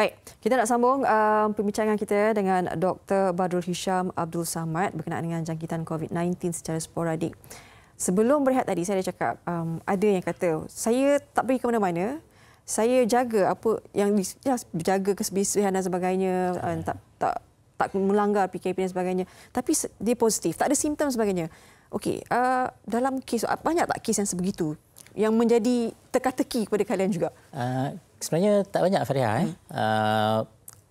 Baik, kita nak sambung um, perbincangan kita dengan Dr. Badrul Hisham Abdul Samad berkenaan dengan jangkitan COVID-19 secara sporadik. Sebelum berehat tadi, saya ada cakap, um, ada yang kata, saya tak pergi ke mana-mana, saya jaga apa yang ya, jaga kesebihan dan sebagainya, uh, tak, tak, tak melanggar PKP dan sebagainya, tapi dia positif, tak ada simptom sebagainya. Okey, uh, dalam kes, banyak tak kes yang sebegitu yang menjadi teka-teki kepada kalian juga? Uh, sebenarnya tak banyak Fariha. Eh. Hmm. Eh. Uh,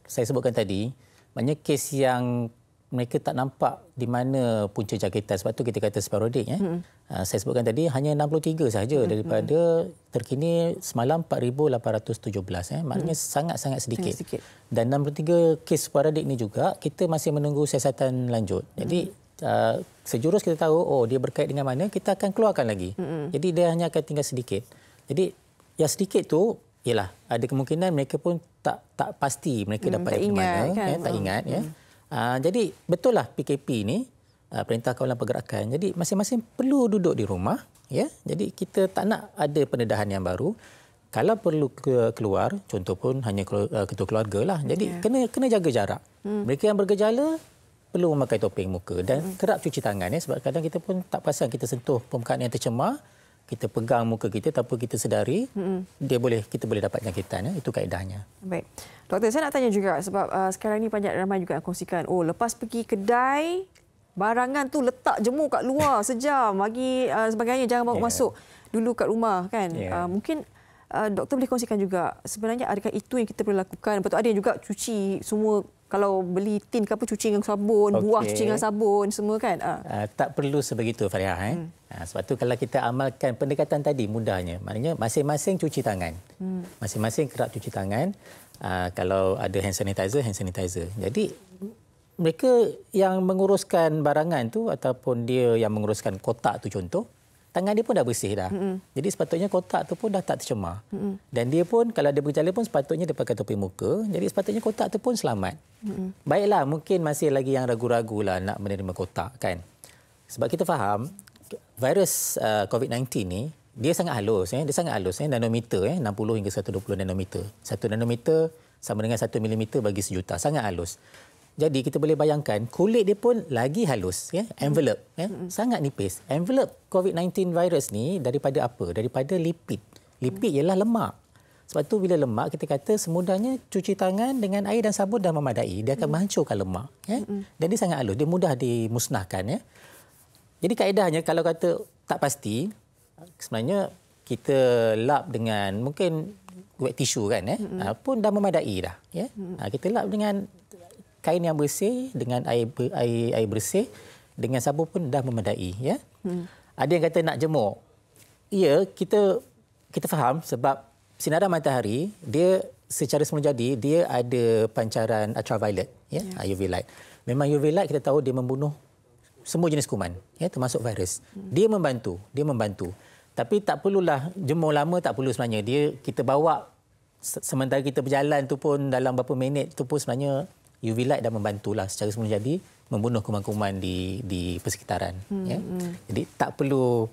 saya sebutkan tadi, banyak kes yang mereka tak nampak di mana punca jangkitan. Sebab itu kita kata sporadik. Eh. Hmm. Uh, saya sebutkan tadi hanya 63 saja hmm. daripada hmm. terkini semalam 4,817. Eh. Maknanya hmm. sangat-sangat sedikit. sedikit. Dan 63 kes sporadik ni juga kita masih menunggu siasatan lanjut. Jadi hmm. uh, sejurus kita tahu oh dia berkait dengan mana kita akan keluarkan lagi mm-hmm. jadi dia hanya akan tinggal sedikit jadi yang sedikit tu ialah ada kemungkinan mereka pun tak tak pasti mereka mm, dapat dari mana kan? Eh, mm. ya, tak ingat mm. ya uh, jadi betul lah PKP ini uh, ah, perintah kawalan pergerakan jadi masing-masing perlu duduk di rumah ya jadi kita tak nak ada pendedahan yang baru kalau perlu ke, keluar contoh pun hanya ah, ketua keluarga lah jadi yeah. kena kena jaga jarak mm. mereka yang bergejala perlu memakai topeng muka dan kerap cuci tangan ya sebab kadang kita pun tak perasan kita sentuh permukaan yang tercemar kita pegang muka kita tanpa kita sedari mm-hmm. dia boleh kita boleh dapat jangkitan ya eh. itu kaedahnya baik doktor saya nak tanya juga sebab uh, sekarang ni banyak ramai juga yang kongsikan oh lepas pergi kedai barangan tu letak jemur kat luar sejam lagi uh, sebagainya jangan bawa yeah. masuk dulu kat rumah kan yeah. uh, mungkin uh, doktor boleh kongsikan juga sebenarnya adakah itu yang kita perlu lakukan betul ada yang juga cuci semua kalau beli tin ke apa cuci dengan sabun, okay. buah cuci dengan sabun semua kan? Uh. Uh, tak perlu sebegitu Fariha eh. Hmm. Uh, sebab tu kalau kita amalkan pendekatan tadi mudahnya, maknanya masing-masing cuci tangan. Hmm. Masing-masing kerap cuci tangan. Uh, kalau ada hand sanitizer, hand sanitizer. Jadi mereka yang menguruskan barangan tu ataupun dia yang menguruskan kotak tu contoh, tangan dia pun dah bersih dah. Mm-hmm. Jadi sepatutnya kotak tu pun dah tak tercemar. Mm-hmm. Dan dia pun kalau dia berjalan pun sepatutnya dia pakai topi muka. Jadi sepatutnya kotak tu pun selamat. Mm-hmm. Baiklah mungkin masih lagi yang ragu-ragu lah nak menerima kotak kan. Sebab kita faham virus uh, COVID-19 ni dia sangat halus. Eh? Dia sangat halus. Eh? Nanometer eh? 60 hingga 120 nanometer. Satu nanometer sama dengan satu milimeter bagi sejuta. Sangat halus. Jadi kita boleh bayangkan kulit dia pun lagi halus, ya? envelope, ya? sangat nipis. Envelope COVID-19 virus ni daripada apa? Daripada lipid. Lipid mm. ialah lemak. Sebab tu bila lemak kita kata semudahnya cuci tangan dengan air dan sabun dah memadai, dia akan mm. menghancurkan lemak. Ya? Dan dia sangat halus, dia mudah dimusnahkan. Ya? Jadi kaedahnya kalau kata tak pasti, sebenarnya kita lap dengan mungkin wet tisu kan, ya? Ah, pun dah memadai dah. Ya? Ah, kita lap dengan kain yang bersih dengan air air air bersih dengan sabun pun dah memadai ya hmm. ada yang kata nak jemur ya kita kita faham sebab sinaran matahari dia secara semula jadi dia ada pancaran ultraviolet ya yes. Ya. UV light memang UV light kita tahu dia membunuh semua jenis kuman ya termasuk virus hmm. dia membantu dia membantu tapi tak perlulah jemur lama tak perlu sebenarnya dia kita bawa sementara kita berjalan tu pun dalam beberapa minit tu pun sebenarnya UV light dah membantulah secara semula jadi membunuh kuman-kuman di di persekitaran hmm, ya. Hmm. Jadi tak perlu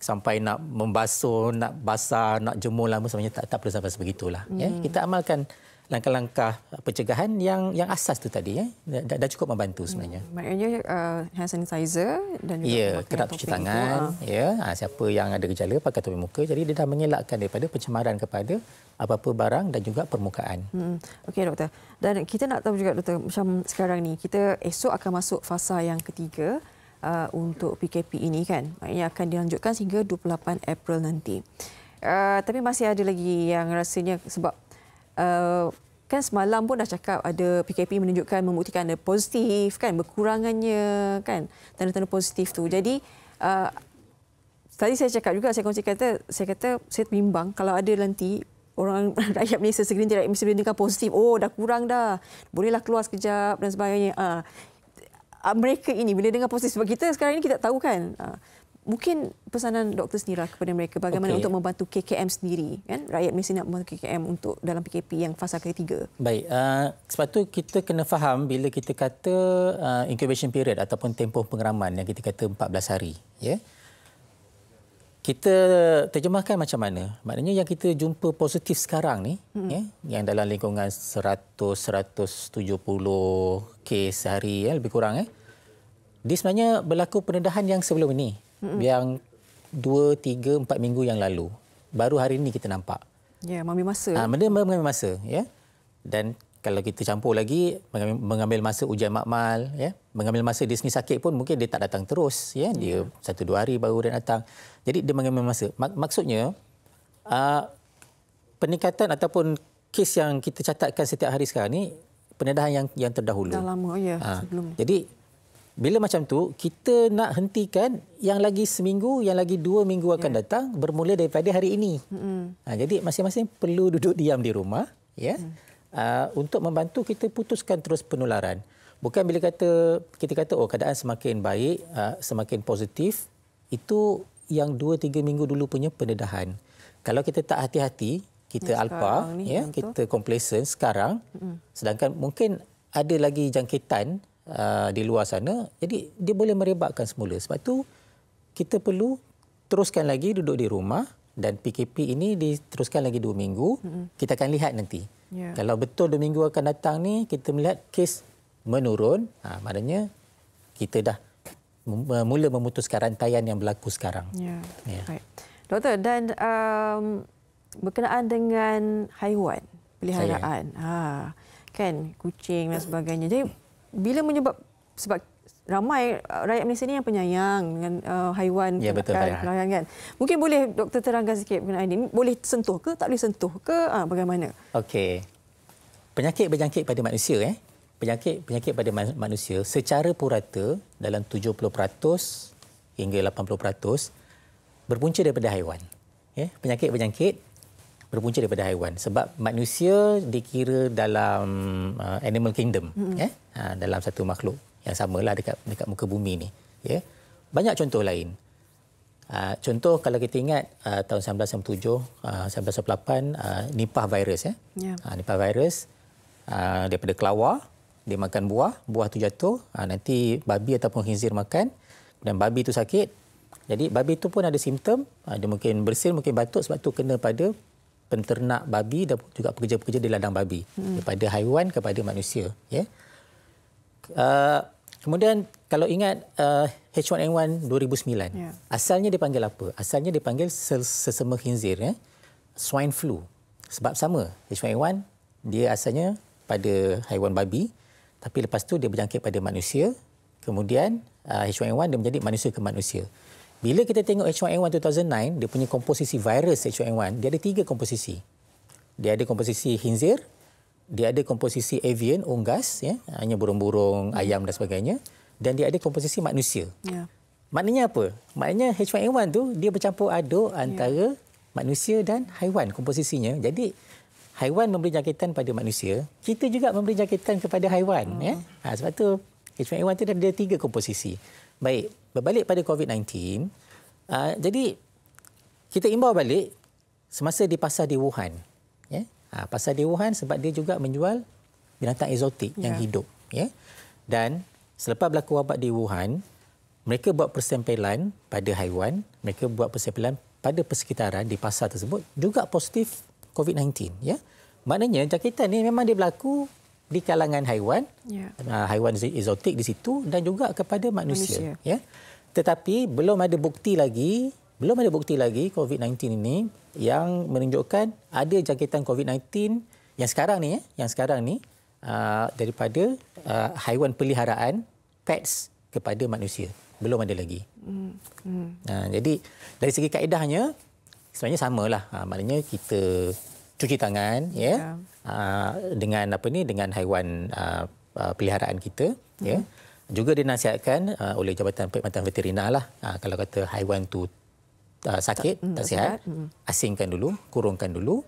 sampai nak membasuh, nak basah, nak jemur lama sebenarnya tak tak perlu sampai sebegitulah ya. hmm. ya. Kita amalkan langkah-langkah uh, pencegahan yang yang asas tu tadi ya dah, dah cukup membantu sebenarnya. Hmm. Maknanya uh, hand sanitizer dan juga ya, kerap cuci tangan itu. Ah. ya ha, siapa yang ada gejala pakai topi muka jadi dia dah mengelakkan daripada pencemaran kepada apa-apa barang dan juga permukaan. Hmm. Okey doktor. Dan kita nak tahu juga doktor macam sekarang ni kita esok akan masuk fasa yang ketiga uh, untuk PKP ini kan. Maknanya akan dilanjutkan sehingga 28 April nanti. Uh, tapi masih ada lagi yang rasanya sebab Eh, kan semalam pun dah cakap ada PKP menunjukkan membuktikan ada positif kan berkurangannya kan tanda-tanda positif tu. Jadi uh, tadi saya cakap juga saya kongsi kata saya kata saya bimbang kalau ada nanti orang rakyat Malaysia segerintir tidak mesti dengar positif oh dah kurang dah bolehlah keluar sekejap dan sebagainya. Uh, mereka ini bila dengar positif sebab kita sekarang ini kita tak tahu kan. Uh, mungkin pesanan doktor sendiri lah kepada mereka bagaimana okay. untuk membantu KKM sendiri kan rakyat mesti nak membantu KKM untuk dalam PKP yang fasa ketiga. Baik, uh, sebab tu kita kena faham bila kita kata uh, incubation period ataupun tempoh pengeraman yang kita kata 14 hari, ya. Yeah? Kita terjemahkan macam mana? Maknanya yang kita jumpa positif sekarang ni, hmm yeah, yang dalam lingkungan 100-170 kes sehari, yeah, lebih kurang. Eh, yeah. Di sebenarnya berlaku penedahan yang sebelum ini hmm yang dua, tiga, empat minggu yang lalu baru hari ini kita nampak ya yeah, mengambil masa ah ha, benda mengambil masa ya dan kalau kita campur lagi mengambil, masa ujian makmal ya mengambil masa dia sini sakit pun mungkin dia tak datang terus ya dia yeah. satu dua hari baru dia datang jadi dia mengambil masa Mak, maksudnya uh, peningkatan ataupun kes yang kita catatkan setiap hari sekarang ini, pendedahan yang yang terdahulu dah lama ya ha. sebelum jadi bila macam tu, kita nak hentikan yang lagi seminggu, yang lagi dua minggu akan yeah. datang bermula daripada hari ini. mm Ha, jadi masing-masing perlu duduk diam di rumah ya, mm. uh, untuk membantu kita putuskan terus penularan. Bukan bila kata kita kata oh keadaan semakin baik, uh, semakin positif, itu yang dua tiga minggu dulu punya pendedahan. Kalau kita tak hati-hati, kita ya, alpa, ya, kita complacent sekarang, mm. sedangkan mungkin ada lagi jangkitan uh, di luar sana. Jadi dia boleh merebakkan semula. Sebab tu kita perlu teruskan lagi duduk di rumah dan PKP ini diteruskan lagi dua minggu. Mm-hmm. Kita akan lihat nanti. Yeah. Kalau betul dua minggu akan datang ni kita melihat kes menurun. Ha, maknanya kita dah mula memutuskan rantaian yang berlaku sekarang. Ya. Yeah. Yeah. Doktor dan um, berkenaan dengan haiwan peliharaan. Ha kan kucing dan sebagainya. Jadi bila menyebab sebab ramai uh, rakyat Malaysia ni yang penyayang dengan uh, haiwan ya, betul, kan, kan. Mungkin boleh doktor terangkan sikit mengenai ini. Boleh sentuh ke tak boleh sentuh ke ha, bagaimana? Okey. Penyakit berjangkit pada manusia eh. Penyakit penyakit pada man- manusia secara purata dalam 70% hingga 80% berpunca daripada haiwan. Ya, penyakit berjangkit berpunca daripada haiwan sebab manusia dikira dalam uh, animal kingdom mm-hmm. eh ha, dalam satu makhluk yang samalah dekat dekat muka bumi ni ya yeah? banyak contoh lain uh, contoh kalau kita ingat uh, tahun 1997 uh, 1998 uh, nipah virus ya eh? yeah. uh, nipah virus uh, daripada kelawar dia makan buah buah tu jatuh uh, nanti babi ataupun khinzir makan dan babi tu sakit jadi babi itu pun ada simptom ada uh, mungkin bersin mungkin batuk sebab tu kena pada penternak babi dan juga pekerja-pekerja di ladang babi hmm. daripada haiwan kepada manusia ya. Uh, kemudian kalau ingat uh, H1N1 2009 ya. asalnya dipanggil apa? Asalnya dipanggil sesama khinzir ya. Swine flu. Sebab sama H1N1 dia asalnya pada haiwan babi tapi lepas tu dia berjangkit pada manusia. Kemudian H1N1 uh, dia menjadi manusia ke manusia. Bila kita tengok H1N1 2009, dia punya komposisi virus H1N1, dia ada tiga komposisi. Dia ada komposisi hinzir, dia ada komposisi avian, unggas, ya, hanya burung-burung, hmm. ayam dan sebagainya. Dan dia ada komposisi manusia. Yeah. Maknanya apa? Maknanya H1N1 tu dia bercampur aduk ya. antara manusia dan haiwan komposisinya. Jadi haiwan memberi jangkitan pada manusia, kita juga memberi jangkitan kepada haiwan. Hmm. Ya. Ha, sebab tu H1N1 itu ada tiga komposisi. Baik, berbalik pada COVID-19. Uh, ah, jadi kita imbau balik semasa di pasar di Wuhan. Ya. Yeah? Uh, pasar di Wuhan sebab dia juga menjual binatang eksotik yeah. yang ya. hidup, ya. Yeah? Dan selepas berlaku wabak di Wuhan, mereka buat persempelan pada haiwan, mereka buat persempelan pada persekitaran di pasar tersebut juga positif COVID-19, ya. Yeah? Maknanya jangkitan ni memang dia berlaku di kalangan haiwan yeah. Ya. haiwan exotik di situ dan juga kepada manusia, manusia. Yeah. tetapi belum ada bukti lagi belum ada bukti lagi COVID-19 ini yang menunjukkan ada jangkitan COVID-19 yang sekarang ni ya, yang sekarang ni ah, daripada ah, haiwan peliharaan pets kepada manusia belum ada lagi. Hmm. Hmm. Ah, jadi dari segi kaedahnya sebenarnya samalah. Ha maknanya kita cuci tangan ya yeah. Ya. yeah. uh, dengan apa ni dengan haiwan uh, uh, peliharaan kita mm-hmm. ya yeah. Hmm. juga dinasihatkan uh, oleh jabatan perkhidmatan veterina lah uh, kalau kata haiwan tu uh, sakit tak, hmm, tak sihat mm asingkan dulu kurungkan dulu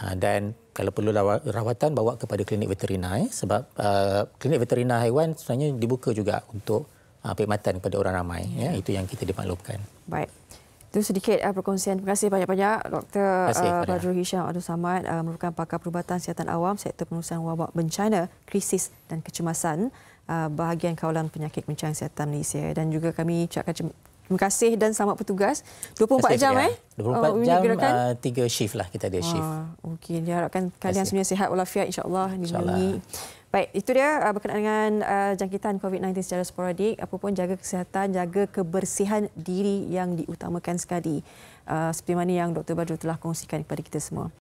uh, dan kalau perlu rawatan bawa kepada klinik veterina ya. eh, sebab uh, klinik veterina haiwan sebenarnya dibuka juga untuk uh, perkhidmatan kepada orang ramai yeah. ya itu yang kita dimaklumkan baik itu sedikit uh, perkongsian. Terima kasih banyak-banyak Dr. Badru ah, Hisham Abdul Samad uh, merupakan pakar perubatan sihatan awam sektor pengurusan wabak bencana, krisis dan kecemasan uh, bahagian kawalan penyakit bencana sihatan Malaysia dan juga kami ucapkan terima kasih dan selamat bertugas 24 kasih, jam ya. eh 24 oh, jam uh, tiga shift lah kita ada shift. Uh, Okey, diharapkan kalian semua sihat walafiat insya-Allah insya Baik, itu dia uh, berkenaan dengan uh, jangkitan COVID-19 secara sporadik. Apapun jaga kesihatan, jaga kebersihan diri yang diutamakan sekali. Uh, seperti mana yang Dr. Badru telah kongsikan kepada kita semua.